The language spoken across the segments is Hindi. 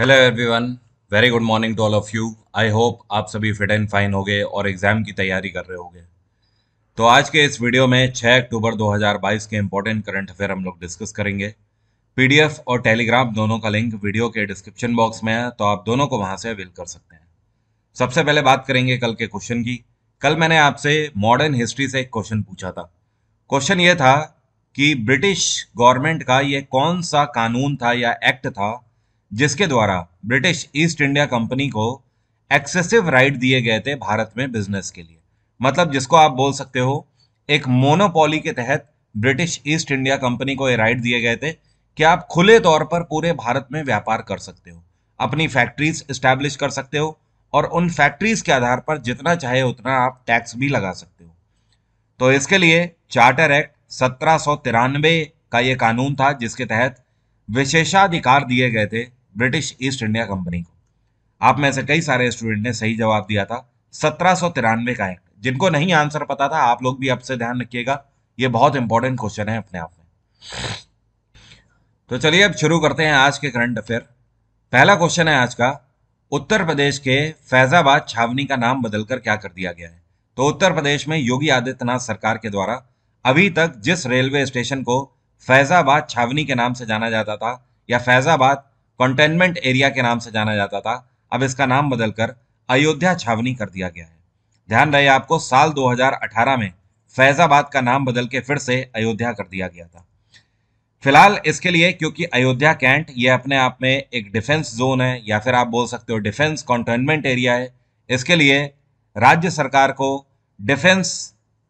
hello everyone very good morning to all of you I hope आप सभी फिट एंड फाइन हो गए और एग्ज़ाम की तैयारी कर रहे गए तो आज के इस वीडियो में 6 अक्टूबर 2022 के इंपॉर्टेंट करंट अफेयर हम लोग डिस्कस करेंगे पीडीएफ और टेलीग्राम दोनों का लिंक वीडियो के डिस्क्रिप्शन बॉक्स में है तो आप दोनों को वहाँ से अवेल कर सकते हैं सबसे पहले बात करेंगे कल के क्वेश्चन की कल मैंने आपसे मॉडर्न हिस्ट्री से एक क्वेश्चन पूछा था क्वेश्चन ये था कि ब्रिटिश गवर्नमेंट का ये कौन सा कानून था या एक्ट था जिसके द्वारा ब्रिटिश ईस्ट इंडिया कंपनी को एक्सेसिव राइट दिए गए थे भारत में बिजनेस के लिए मतलब जिसको आप बोल सकते हो एक मोनोपोली के तहत ब्रिटिश ईस्ट इंडिया कंपनी को ये राइट दिए गए थे कि आप खुले तौर पर पूरे भारत में व्यापार कर सकते हो अपनी फैक्ट्रीज इस्टेब्लिश कर सकते हो और उन फैक्ट्रीज के आधार पर जितना चाहे उतना आप टैक्स भी लगा सकते हो तो इसके लिए चार्टर एक्ट सत्रह का ये कानून था जिसके तहत विशेषाधिकार दिए गए थे ब्रिटिश ईस्ट इंडिया कंपनी को आप में से कई सारे स्टूडेंट ने सही जवाब दिया था सत्रह का एक्ट जिनको नहीं आंसर पता था आप लोग भी आपसे ध्यान रखिएगा ये बहुत इंपॉर्टेंट क्वेश्चन है अपने आप में तो चलिए अब शुरू करते हैं आज के करंट अफेयर पहला क्वेश्चन है आज का उत्तर प्रदेश के फैजाबाद छावनी का नाम बदलकर क्या कर दिया गया है तो उत्तर प्रदेश में योगी आदित्यनाथ सरकार के द्वारा अभी तक जिस रेलवे स्टेशन को फैजाबाद छावनी के नाम से जाना जाता था या फैजाबाद कंटेनमेंट एरिया के नाम से जाना जाता था अब इसका नाम बदलकर अयोध्या छावनी कर दिया गया है ध्यान रहे आपको साल 2018 में फैजाबाद का नाम बदल के फिर से अयोध्या कर दिया गया था फिलहाल इसके लिए क्योंकि अयोध्या कैंट ये अपने आप में एक डिफेंस जोन है या फिर आप बोल सकते हो डिफेंस कंटेनमेंट एरिया है इसके लिए राज्य सरकार को डिफेंस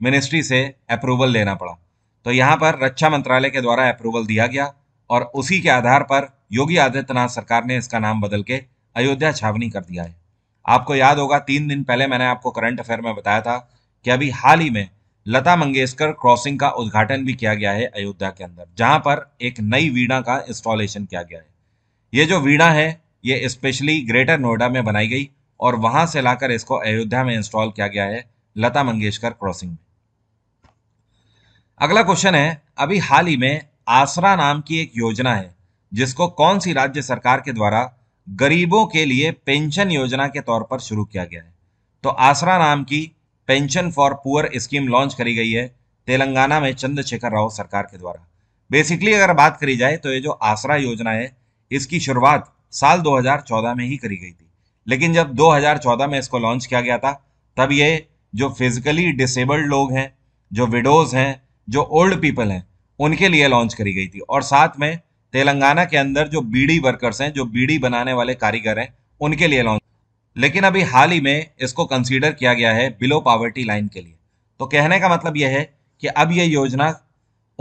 मिनिस्ट्री से अप्रूवल लेना पड़ा तो यहाँ पर रक्षा मंत्रालय के द्वारा अप्रूवल दिया गया और उसी के आधार पर योगी आदित्यनाथ सरकार ने इसका नाम बदल के अयोध्या छावनी कर दिया है आपको याद होगा तीन दिन पहले मैंने आपको करंट अफेयर में बताया था कि अभी हाल ही में लता मंगेशकर क्रॉसिंग का उद्घाटन भी किया गया है अयोध्या के अंदर जहां पर एक नई वीणा का इंस्टॉलेशन किया गया है ये जो वीणा है ये स्पेशली ग्रेटर नोएडा में बनाई गई और वहां से लाकर इसको अयोध्या में इंस्टॉल किया गया है लता मंगेशकर क्रॉसिंग में अगला क्वेश्चन है अभी हाल ही में आसरा नाम की एक योजना है जिसको कौन सी राज्य सरकार के द्वारा गरीबों के लिए पेंशन योजना के तौर पर शुरू किया गया है तो आसरा नाम की pension for poor scheme launch करी गई है तेलंगाना में चंद्रशेखर राव सरकार के द्वारा बेसिकली अगर बात करी जाए तो ये जो आसरा योजना है इसकी शुरुआत साल 2014 में ही करी गई थी लेकिन जब 2014 में इसको लॉन्च किया गया था तब ये जो फिजिकली डिसेबल्ड लोग हैं जो विडोज हैं जो ओल्ड पीपल हैं उनके लिए लॉन्च करी गई थी और साथ में तेलंगाना के अंदर जो बीड़ी वर्कर्स हैं जो बीड़ी बनाने वाले कारीगर हैं उनके लिए लॉन्च लेकिन अभी हाल ही में इसको कंसीडर किया गया है बिलो पावर्टी लाइन के लिए तो कहने का मतलब यह है कि अब यह योजना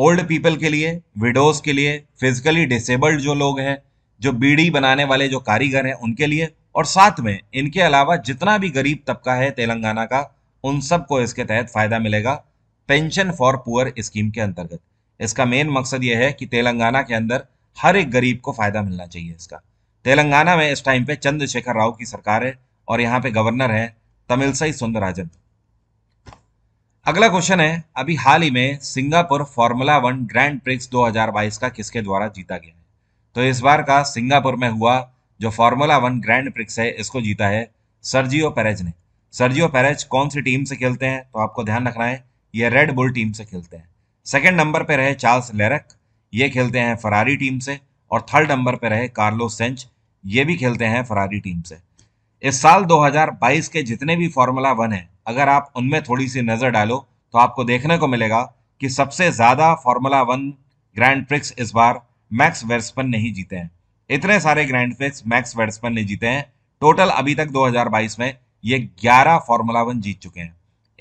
ओल्ड पीपल के लिए विडोज के लिए फिजिकली डिसेबल्ड जो लोग हैं जो बीड़ी बनाने वाले जो कारीगर हैं उनके लिए और साथ में इनके अलावा जितना भी गरीब तबका है तेलंगाना का उन सबको इसके तहत फायदा मिलेगा पेंशन फॉर पुअर स्कीम के अंतर्गत इसका मेन मकसद यह है कि तेलंगाना के अंदर हर एक गरीब को फायदा मिलना चाहिए इसका तेलंगाना में इस टाइम पे चंद्रशेखर राव की सरकार है और यहाँ पे गवर्नर है तमिलसई सुंदराजन अगला क्वेश्चन है अभी हाल ही में Singapore Formula One Grand Prix 2022 का किसके द्वारा जीता गया है तो इस बार का सिंगापुर में हुआ जो फॉर्मूला वन ग्रैंड प्रिक्स है इसको जीता है सर्जियो पैरेज ने सर्जियो पैरेज कौन सी टीम से खेलते हैं तो आपको ध्यान रखना है ये रेड बुल टीम से खेलते हैं सेकेंड नंबर पर रहे चार्ल्स लेरक ये खेलते हैं फरारी टीम से और थर्ड नंबर पर रहे कार्लो सेंच ये भी खेलते हैं फरारी टीम से इस साल 2022 के जितने भी फार्मूला वन हैं अगर आप उनमें थोड़ी सी नज़र डालो तो आपको देखने को मिलेगा कि सबसे ज़्यादा फार्मूला वन ग्रैंड प्रिक्स इस बार मैक्स वेर्सपन ने ही जीते हैं इतने सारे ग्रैंड प्रिक्स मैक्स वेर्सपन ने जीते हैं टोटल अभी तक 2022 में ये 11 फार्मूला वन जीत चुके हैं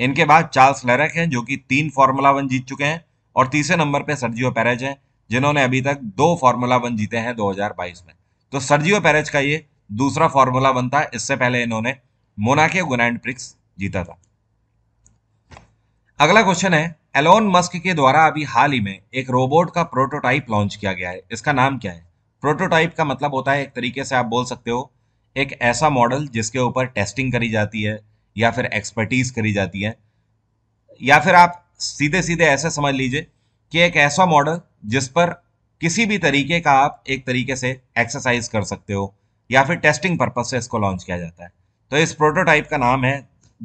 इनके बाद चार्ल्स लेरक हैं जो कि तीन फार्मूला वन जीत चुके हैं और तीसरे नंबर पे सर्जियो पैरेज हैं जिन्होंने अभी तक दो फार्मूला वन जीते हैं 2022 में तो सर्जियो पैरेज का ये दूसरा फार्मूला वन था इससे पहले इन्होंने मोनाके गुनाइंड प्रिक्स जीता था अगला क्वेश्चन है एलोन मस्क के द्वारा अभी हाल ही में एक रोबोट का प्रोटोटाइप लॉन्च किया गया है इसका नाम क्या है प्रोटोटाइप का मतलब होता है एक तरीके से आप बोल सकते हो एक ऐसा मॉडल जिसके ऊपर टेस्टिंग करी जाती है या फिर एक्सपर्टीज करी जाती है या फिर आप सीधे सीधे ऐसे समझ लीजिए कि एक ऐसा मॉडल जिस पर किसी भी तरीके का आप एक तरीके से एक्सरसाइज कर सकते हो या फिर टेस्टिंग पर्पज से इसको लॉन्च किया जाता है तो इस प्रोटोटाइप का नाम है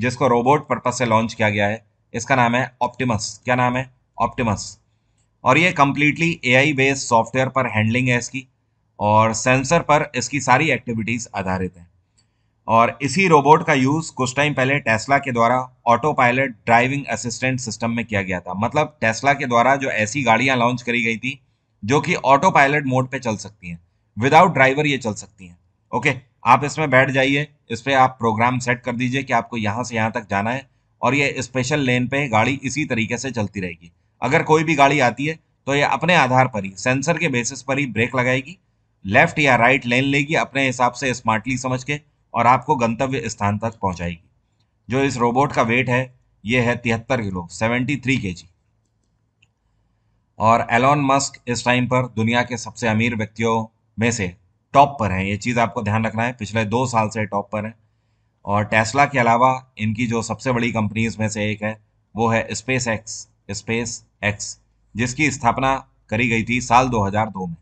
जिसको रोबोट पर्पज से लॉन्च किया गया है इसका नाम है ऑप्टिमस क्या नाम है ऑप्टिमस और ये कम्प्लीटली ए बेस्ड सॉफ्टवेयर पर हैंडलिंग है इसकी और सेंसर पर इसकी सारी एक्टिविटीज़ आधारित हैं और इसी रोबोट का यूज कुछ टाइम पहले टेस्ला के द्वारा autopilot driving assistant system में किया गया था मतलब टेस्ला के द्वारा जो ऐसी गाड़ियां लॉन्च करी गई थी जो कि ऑटो पायलट मोड पे चल सकती हैं विदाउट ड्राइवर ये चल सकती हैं ओके आप इसमें बैठ जाइए इस पर आप प्रोग्राम सेट कर दीजिए कि आपको यहाँ से यहाँ तक जाना है और ये स्पेशल लेन पे गाड़ी इसी तरीके से चलती रहेगी अगर कोई भी गाड़ी आती है तो ये अपने आधार पर ही सेंसर के बेसिस पर ही ब्रेक लगाएगी लेफ्ट या राइट लेन लेगी अपने हिसाब से स्मार्टली समझ के और आपको गंतव्य स्थान तक पहुंचाएगी जो इस रोबोट का वेट है ये है तिहत्तर किलो सेवेंटी थ्री के जी और एलोन मस्क इस टाइम पर दुनिया के सबसे अमीर व्यक्तियों में से टॉप पर हैं ये चीज़ आपको ध्यान रखना है पिछले दो साल से टॉप पर हैं और टेस्ला के अलावा इनकी जो सबसे बड़ी कंपनीज में से एक है वो है स्पेस एक्स स्पेस एक्स जिसकी स्थापना करी गई थी साल 2002 में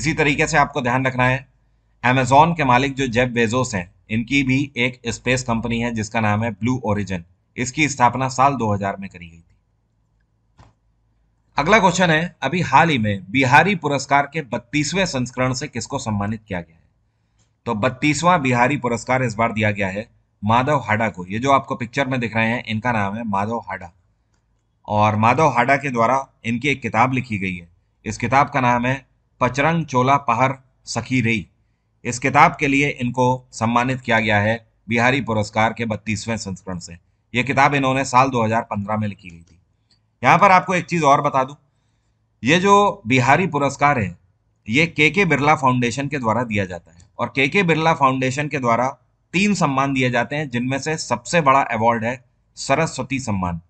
इसी तरीके से आपको ध्यान रखना है अमेजोन के मालिक जो जेब बेजोस हैं इनकी भी एक स्पेस कंपनी है जिसका नाम है ब्लू ओरिजिन इसकी स्थापना साल 2000 में करी गई थी अगला क्वेश्चन है अभी हाल ही में बिहारी पुरस्कार के बत्तीसवें संस्करण से किसको सम्मानित किया गया है तो बत्तीसवां बिहारी पुरस्कार इस बार दिया गया है माधव हाडा को ये जो आपको पिक्चर में दिख रहे हैं इनका नाम है माधव हाडा और माधव हाडा के द्वारा इनकी एक किताब लिखी गई है इस किताब का नाम है पचरंग चोला पहर सखी रेई इस किताब के लिए इनको सम्मानित किया गया है बिहारी पुरस्कार के बत्तीसवें संस्करण से ये किताब इन्होंने साल 2015 में लिखी गई थी यहाँ पर आपको एक चीज़ और बता दूँ ये जो बिहारी पुरस्कार है ये के के बिरला फाउंडेशन के द्वारा दिया जाता है और के के बिरला फाउंडेशन के द्वारा तीन सम्मान दिए जाते हैं जिनमें से सबसे बड़ा अवार्ड है सरस्वती सम्मान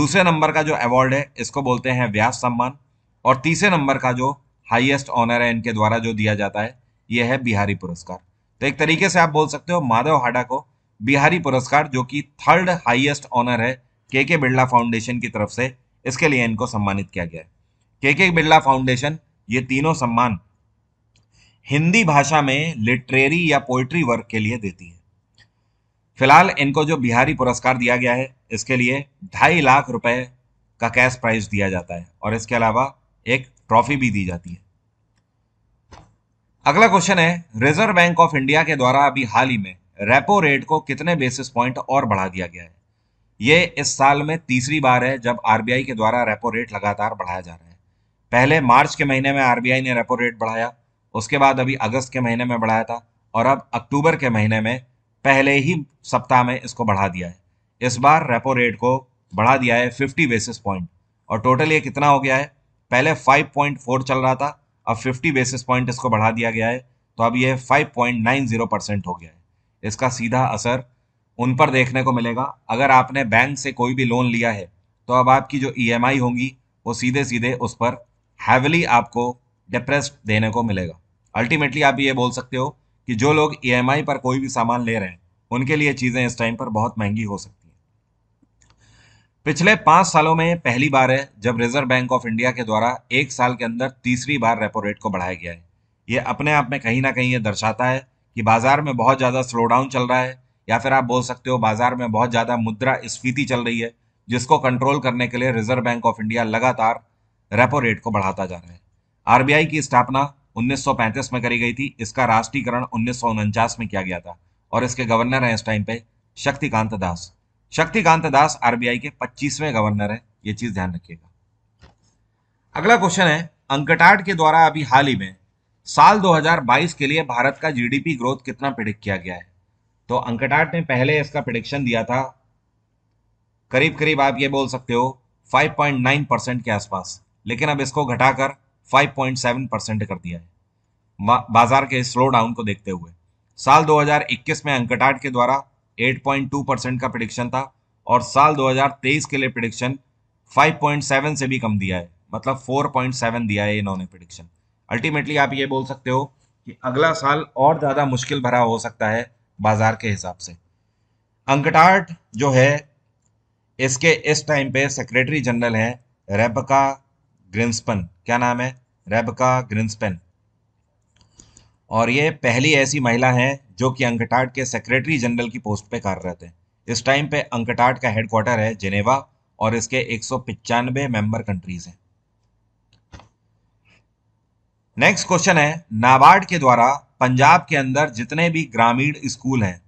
दूसरे नंबर का जो अवार्ड है इसको बोलते हैं व्यास सम्मान और तीसरे नंबर का जो हाईएस्ट ऑनर है इनके द्वारा जो दिया जाता है ये है बिहारी पुरस्कार तो एक तरीके से आप बोल सकते हो माधव हाडा को बिहारी पुरस्कार जो कि थर्ड हाईएस्ट ऑनर है के के बिरला फाउंडेशन की तरफ से इसके लिए इनको सम्मानित किया गया है के के बिरला फाउंडेशन ये तीनों सम्मान हिंदी भाषा में लिटरेरी या पोइट्री वर्क के लिए देती है फिलहाल इनको जो बिहारी पुरस्कार दिया गया है इसके लिए ढाई लाख रुपए का कैश प्राइज दिया जाता है और इसके अलावा एक ट्रॉफी भी दी जाती है अगला क्वेश्चन है रिजर्व बैंक ऑफ इंडिया के द्वारा अभी हाल ही में रेपो रेट को कितने बेसिस पॉइंट और बढ़ा दिया गया है ये इस साल में तीसरी बार है जब आरबीआई के द्वारा रेपो रेट लगातार बढ़ाया जा रहा है पहले मार्च के महीने में आरबीआई ने रेपो रेट बढ़ाया उसके बाद अभी अगस्त के महीने में बढ़ाया था और अब अक्टूबर के महीने में पहले ही सप्ताह में इसको बढ़ा दिया है इस बार रेपो रेट को बढ़ा दिया है फिफ्टी बेसिस पॉइंट और टोटल ये कितना हो गया है पहले फाइव पॉइंट फोर चल रहा था अब 50 बेसिस पॉइंट इसको बढ़ा दिया गया है तो अब ये 5.90 परसेंट हो गया है इसका सीधा असर उन पर देखने को मिलेगा अगर आपने बैंक से कोई भी लोन लिया है तो अब आपकी जो ई e होंगी वो सीधे सीधे उस पर हैवली आपको डिप्रेस्ड देने को मिलेगा अल्टीमेटली आप ये बोल सकते हो कि जो लोग ई e पर कोई भी सामान ले रहे हैं उनके लिए चीज़ें इस टाइम पर बहुत महंगी हो सकती हैं पिछले पांच सालों में पहली बार है जब रिजर्व बैंक ऑफ इंडिया के द्वारा एक साल के अंदर तीसरी बार रेपो रेट को बढ़ाया गया है ये अपने आप में कहीं ना कहीं ये दर्शाता है कि बाजार में बहुत ज़्यादा स्लो डाउन चल रहा है या फिर आप बोल सकते हो बाजार में बहुत ज़्यादा मुद्रा स्फीति चल रही है जिसको कंट्रोल करने के लिए रिजर्व बैंक ऑफ इंडिया लगातार रेपो रेट को बढ़ाता जा रहा है आरबीआई की स्थापना 1935 में करी गई थी इसका राष्ट्रीयकरण उन्नीस में किया गया था और इसके गवर्नर हैं इस टाइम पे शक्तिकांत दास शक्तिकांत दास आरबीआई के 25वें गवर्नर है ये चीज ध्यान रखिएगा अगला क्वेश्चन है अंकटाट के द्वारा अभी हाल ही में साल 2022 के लिए भारत का जीडीपी ग्रोथ कितना प्रिडिक्ट किया गया है तो अंकटाट ने पहले इसका प्रिडिक्शन दिया था करीब करीब आप ये बोल सकते हो 5.9 परसेंट के आसपास लेकिन अब इसको घटाकर 5.7 परसेंट कर दिया है बाजार के स्लो डाउन को देखते हुए साल 2021 में अंकटाट के द्वारा 8.2 परसेंट का प्रिडिक्शन था और साल 2023 के लिए प्रिडिक्शन 5.7 से भी कम दिया है मतलब 4.7 दिया है इन्होंने प्रिडिक्शन अल्टीमेटली आप ये बोल सकते हो कि अगला साल और ज़्यादा मुश्किल भरा हो सकता है बाजार के हिसाब से अंकटाट जो है इसके इस टाइम पे सेक्रेटरी जनरल हैं रेबका ग्रिंसपन क्या नाम है रेबका ग्रिंसपन और ये पहली ऐसी महिला हैं जो कि अंकटाट के सेक्रेटरी जनरल की पोस्ट पे कार्यरत है इस टाइम पे अंकटाट का हेडक्वार्टर है जेनेवा और इसके एक मेंबर कंट्रीज हैं नेक्स्ट क्वेश्चन है नाबार्ड के द्वारा पंजाब के अंदर जितने भी ग्रामीण स्कूल हैं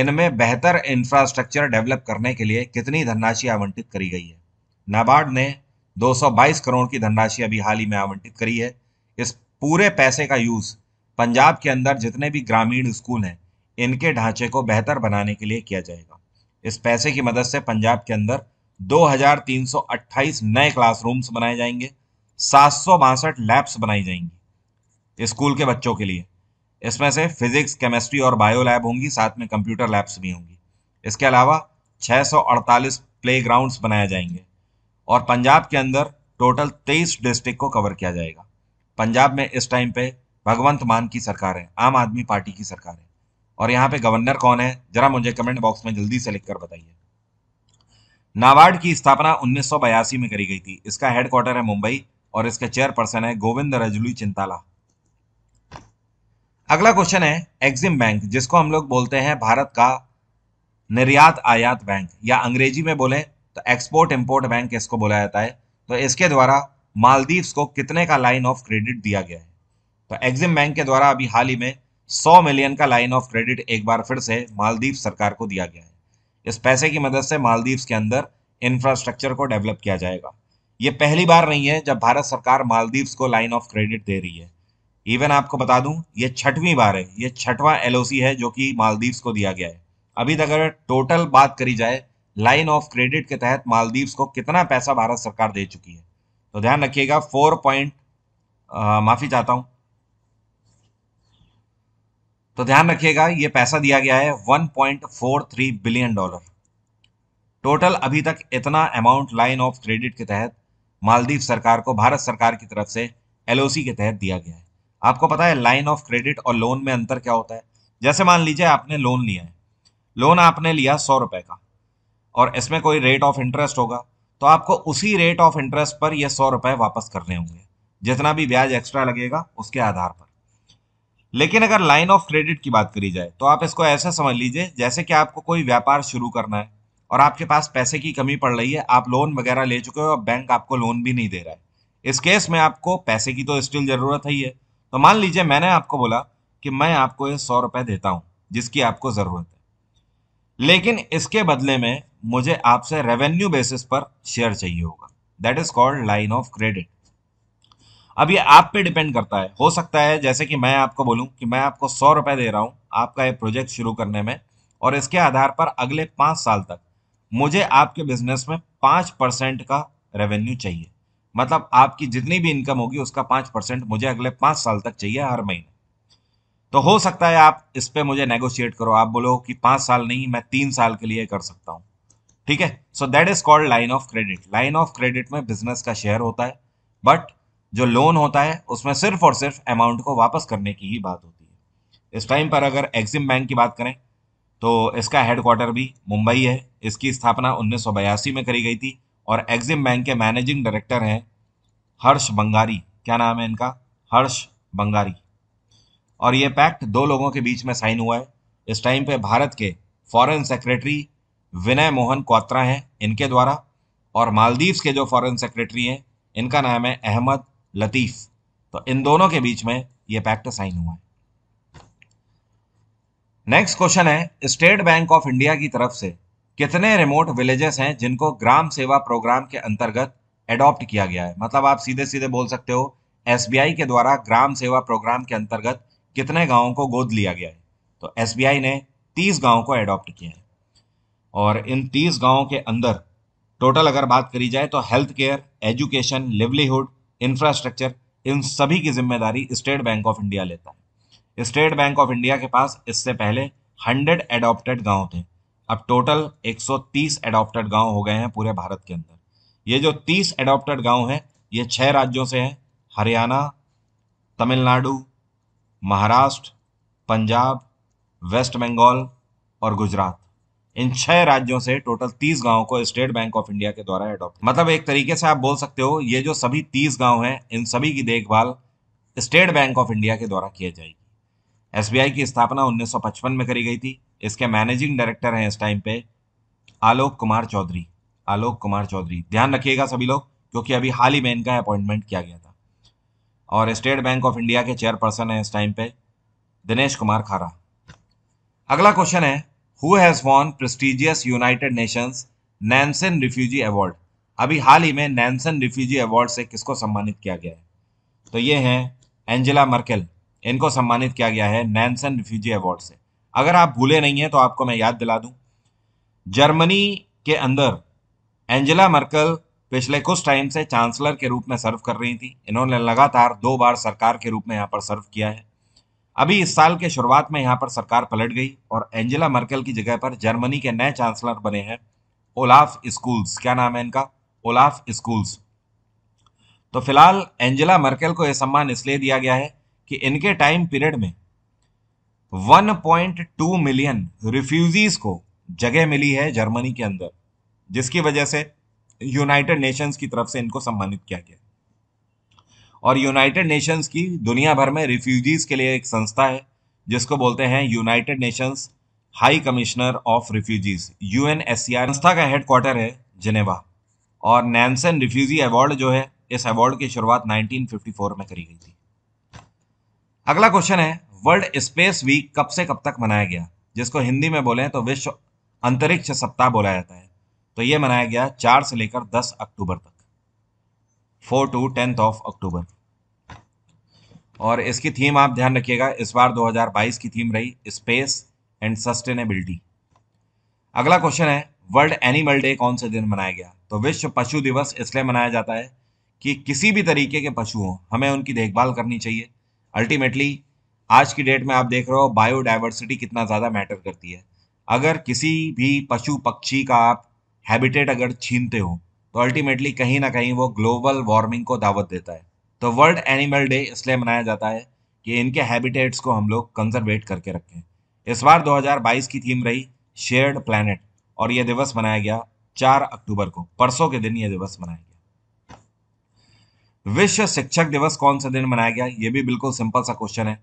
इनमें बेहतर इंफ्रास्ट्रक्चर डेवलप करने के लिए कितनी धनराशि आवंटित करी गई है नाबार्ड ने 222 करोड़ की धनराशि अभी हाल ही में आवंटित करी है इस पूरे पैसे का यूज पंजाब के अंदर जितने भी ग्रामीण स्कूल हैं इनके ढांचे को बेहतर बनाने के लिए किया जाएगा इस पैसे की मदद से पंजाब के अंदर 2,328 नए क्लासरूम्स बनाए जाएंगे सात सौ बासठ लैब्स बनाई जाएंगी स्कूल के बच्चों के लिए इसमें से फिजिक्स केमिस्ट्री और बायो लैब होंगी साथ में कंप्यूटर लैब्स भी होंगी इसके अलावा 648 प्लेग्राउंड्स बनाए जाएंगे और पंजाब के अंदर टोटल 23 डिस्ट्रिक्ट को कवर किया जाएगा पंजाब में इस टाइम पे भगवंत मान की सरकार है आम आदमी पार्टी की सरकार है और यहाँ पे गवर्नर कौन है जरा मुझे कमेंट बॉक्स में जल्दी से लिखकर बताइए नाबार्ड की स्थापना 1982 में करी गई थी इसका हेडक्वार्टर है मुंबई और इसके चेयरपर्सन है गोविंद रजुली चिंताला अगला क्वेश्चन है एग्जिम बैंक जिसको हम लोग बोलते हैं भारत का निर्यात आयात बैंक या अंग्रेजी में बोले तो एक्सपोर्ट इम्पोर्ट बैंक इसको बोला जाता है तो इसके द्वारा मालदीव्स को कितने का लाइन ऑफ क्रेडिट दिया गया है तो एग्जिम बैंक के द्वारा अभी हाल ही में 100 मिलियन का लाइन ऑफ क्रेडिट एक बार फिर से मालदीव सरकार को दिया गया है इस पैसे की मदद से मालदीव्स के अंदर इंफ्रास्ट्रक्चर को डेवलप किया जाएगा ये पहली बार नहीं है जब भारत सरकार मालदीव्स को लाइन ऑफ क्रेडिट दे रही है इवन आपको बता दूं ये छठवीं बार है ये छठवां एल है जो कि मालदीव्स को दिया गया है अभी तक अगर टोटल बात करी जाए लाइन ऑफ क्रेडिट के तहत मालदीव्स को कितना पैसा भारत सरकार दे चुकी है तो ध्यान रखिएगा फोर पॉइंट माफ़ी चाहता हूँ तो ध्यान रखिएगा ये पैसा दिया गया है 1.43 बिलियन डॉलर टोटल अभी तक इतना अमाउंट लाइन ऑफ क्रेडिट के तहत मालदीव सरकार को भारत सरकार की तरफ से एलओसी के तहत दिया गया है आपको पता है लाइन ऑफ क्रेडिट और लोन में अंतर क्या होता है जैसे मान लीजिए आपने लोन लिया है लोन आपने लिया सौ रुपए का और इसमें कोई रेट ऑफ इंटरेस्ट होगा तो आपको उसी रेट ऑफ इंटरेस्ट पर यह सौ रुपये वापस करने होंगे जितना भी ब्याज एक्स्ट्रा लगेगा उसके आधार पर लेकिन अगर लाइन ऑफ क्रेडिट की बात करी जाए तो आप इसको ऐसा समझ लीजिए जैसे कि आपको कोई व्यापार शुरू करना है और आपके पास पैसे की कमी पड़ रही है आप लोन वगैरह ले चुके हो और बैंक आपको लोन भी नहीं दे रहा है इस केस में आपको पैसे की तो स्टिल ज़रूरत ही है तो मान लीजिए मैंने आपको बोला कि मैं आपको ये सौ रुपये देता हूँ जिसकी आपको ज़रूरत है लेकिन इसके बदले में मुझे आपसे रेवेन्यू बेसिस पर शेयर चाहिए होगा that is called line of credit अब ये आप पे डिपेंड करता है हो सकता है जैसे कि मैं आपको बोलूँ कि मैं आपको सौ रुपये दे रहा हूं आपका ये प्रोजेक्ट शुरू करने में और इसके आधार पर अगले पाँच साल तक मुझे आपके बिजनेस में पाँच परसेंट का रेवेन्यू चाहिए मतलब आपकी जितनी भी इनकम होगी उसका पाँच परसेंट मुझे अगले पाँच साल तक चाहिए हर महीने तो हो सकता है आप इस पर मुझे नेगोशिएट करो आप बोलो कि पाँच साल नहीं मैं तीन साल के लिए कर सकता हूँ ठीक है so that is called line of credit line of credit में बिजनेस का शेयर होता है बट जो लोन होता है उसमें सिर्फ और सिर्फ अमाउंट को वापस करने की ही बात होती है इस टाइम पर अगर एग्जिम बैंक की बात करें तो इसका हेडक्वार्टर भी मुंबई है इसकी स्थापना उन्नीस में करी गई थी और एग्जिम बैंक के मैनेजिंग डायरेक्टर हैं हर्ष बंगारी क्या नाम है इनका हर्ष बंगारी और ये पैक्ट दो लोगों के बीच में साइन हुआ है इस टाइम पे भारत के फॉरेन सेक्रेटरी विनय मोहन क्वात्रा हैं इनके द्वारा और मालदीव्स के जो फॉरेन सेक्रेटरी हैं इनका नाम है अहमद लतीफ़ तो इन दोनों के बीच में ये पैक्ट साइन हुआ है नेक्स्ट क्वेश्चन है स्टेट बैंक ऑफ इंडिया की तरफ से कितने रिमोट विलेजेस हैं जिनको ग्राम सेवा प्रोग्राम के अंतर्गत एडॉप्ट किया गया है मतलब आप सीधे सीधे बोल सकते हो एसबीआई के द्वारा ग्राम सेवा प्रोग्राम के अंतर्गत कितने गांवों को गोद लिया गया है तो एसबीआई ने 30 गांवों को एडॉप्ट किया है और इन 30 गांवों के अंदर टोटल अगर बात करी जाए तो health care education livelihood infrastructure इन सभी की जिम्मेदारी स्टेट बैंक ऑफ इंडिया लेता है स्टेट बैंक ऑफ इंडिया के पास इससे पहले 100 एडॉप्टेड गांव थे अब टोटल 130 एडॉप्टेड गाँव हो गए हैं पूरे भारत के अंदर ये जो 30 एडॉप्टेड गांव हैं ये छह राज्यों से हैं हरियाणा तमिलनाडु महाराष्ट्र पंजाब वेस्ट बंगाल और गुजरात इन छह राज्यों से टोटल तीस गांवों को स्टेट बैंक ऑफ इंडिया के द्वारा एडॉप्ट मतलब एक तरीके से आप बोल सकते हो ये जो सभी तीस गांव हैं इन सभी की देखभाल स्टेट बैंक ऑफ इंडिया के द्वारा किया जाएगी एसबीआई की स्थापना 1955 में करी गई थी इसके मैनेजिंग डायरेक्टर हैं इस टाइम पे आलोक कुमार चौधरी आलोक कुमार चौधरी ध्यान रखिएगा सभी लोग क्योंकि अभी हाल ही में इनका अपॉइंटमेंट किया गया था और स्टेट बैंक ऑफ इंडिया के चेयरपर्सन हैं इस टाइम पे दिनेश कुमार खारा अगला क्वेश्चन है who has won prestigious United Nations Nansen Refugee Award अभी हाल ही में नैनसन रिफ्यूजी अवार्ड से किसको सम्मानित किया गया है तो ये हैं एंजेला मर्केल इनको सम्मानित किया गया है नैनसन रिफ्यूजी अवार्ड से अगर आप भूले नहीं हैं तो आपको मैं याद दिला दूं जर्मनी के अंदर एंजेला मर्कल पिछले कुछ टाइम से चांसलर के रूप में सर्व कर रही थी इन्होंने लगातार दो बार सरकार के रूप में यहाँ पर सर्व किया है अभी इस साल के शुरुआत में यहां पर सरकार पलट गई और एंजेला मर्केल की जगह पर जर्मनी के नए चांसलर बने हैं ओलाफ स्कूल्स क्या नाम है इनका ओलाफ स्कूल्स तो फिलहाल एंजेला मर्केल को यह सम्मान इसलिए दिया गया है कि इनके टाइम पीरियड में 1.2 मिलियन रिफ्यूजीज को जगह मिली है जर्मनी के अंदर जिसकी वजह से यूनाइटेड नेशंस की तरफ से इनको सम्मानित किया गया और यूनाइटेड नेशंस की दुनिया भर में रिफ्यूजीज के लिए एक संस्था है जिसको बोलते हैं united nations high commissioner of refugees U संस्था का हेडक्वार्टर है जिनेवा और नैनसन रिफ्यूजी अवार्ड जो है इस अवार्ड की शुरुआत 1954 में करी गई थी अगला क्वेश्चन है वर्ल्ड स्पेस वीक कब से कब तक मनाया गया जिसको हिंदी में बोले तो विश्व अंतरिक्ष सप्ताह बोला जाता है तो ये मनाया गया चार से लेकर दस अक्टूबर तक four to tenth of October और इसकी थीम आप ध्यान रखिएगा इस बार 2022 की थीम रही स्पेस एंड सस्टेनेबिलिटी अगला क्वेश्चन है वर्ल्ड एनिमल डे कौन से दिन मनाया गया तो विश्व पशु दिवस इसलिए मनाया जाता है कि किसी भी तरीके के पशु हों हमें उनकी देखभाल करनी चाहिए अल्टीमेटली आज की डेट में आप देख रहे हो बायोडाइवर्सिटी कितना ज़्यादा मैटर करती है अगर किसी भी पशु पक्षी का आप हैबिटेट अगर छीनते हो तो अल्टीमेटली कहीं ना कहीं वो ग्लोबल वार्मिंग को दावत देता है तो वर्ल्ड एनिमल डे इसलिए मनाया जाता है कि इनके हैबिटेट्स को हम लोग कंजर्वेट करके रखें इस बार 2022 की थीम रही शेयर्ड प्लानट और यह दिवस मनाया गया 4 अक्टूबर को परसों के दिन यह दिवस मनाया गया विश्व शिक्षक दिवस कौन सा दिन मनाया गया ये भी बिल्कुल सिंपल सा क्वेश्चन है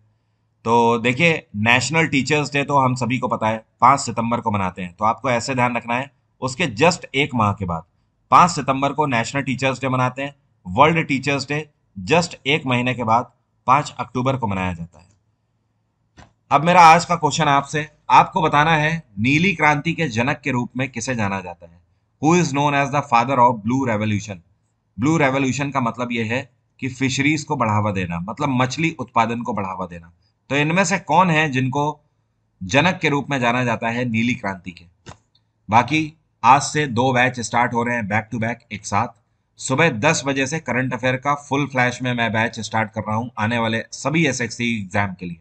तो देखिए नेशनल टीचर्स डे तो हम सभी को पता है पांच सितंबर को मनाते हैं तो आपको ऐसे ध्यान रखना है उसके जस्ट एक माह के बाद पाँच सितंबर को नेशनल टीचर्स डे मनाते हैं वर्ल्ड टीचर्स डे जस्ट एक महीने के बाद पांच अक्टूबर को मनाया जाता है अब मेरा आज का क्वेश्चन आपसे आपको बताना है नीली क्रांति के जनक के रूप में किसे जाना जाता है who is known as the father of blue revolution blue revolution का मतलब यह है कि फिशरीज को बढ़ावा देना मतलब मछली उत्पादन को बढ़ावा देना तो इनमें से कौन है जिनको जनक के रूप में जाना जाता है नीली क्रांति के बाकी आज से दो बैच स्टार्ट हो रहे हैं बैक टू बैक एक साथ सुबह दस बजे से करंट अफेयर का फुल फ्लैश में मैं बैच स्टार्ट कर रहा हूँ आने वाले सभी एसएससी एग्जाम के लिए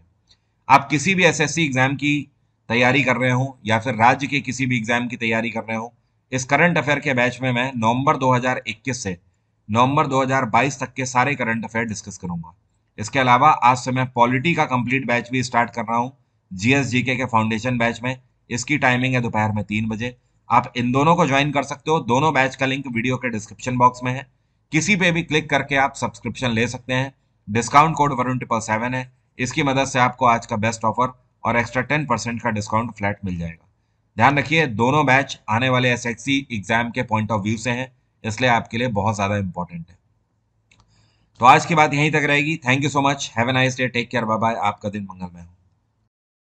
आप किसी भी एसएससी एग्जाम की तैयारी कर रहे हो या फिर राज्य के किसी भी एग्जाम की तैयारी कर रहे हो इस करंट अफेयर के बैच में मैं नवंबर 2021 से नवंबर 2022 तक के सारे करंट अफेयर डिस्कस करूंगा इसके अलावा आज से मैं पॉलिटी का कंप्लीट बैच भी स्टार्ट कर रहा हूँ जी के फाउंडेशन बैच में इसकी टाइमिंग है दोपहर में तीन बजे आप इन दोनों को ज्वाइन कर सकते हो दोनों बैच का लिंक वीडियो के डिस्क्रिप्शन बॉक्स में है किसी पे भी क्लिक करके आप सब्सक्रिप्शन ले सकते हैं discount code Varun triple seven है इसकी मदद से आपको आज का बेस्ट ऑफर और एक्स्ट्रा टेन परसेंट का डिस्काउंट फ्लैट मिल जाएगा ध्यान रखिए दोनों बैच आने वाले एस एग्जाम के पॉइंट ऑफ व्यू से हैं इसलिए आपके लिए बहुत ज़्यादा इंपॉर्टेंट है तो आज की बात यहीं तक रहेगी thank you so much have a nice day take care bye bye आपका दिन मंगलमय हो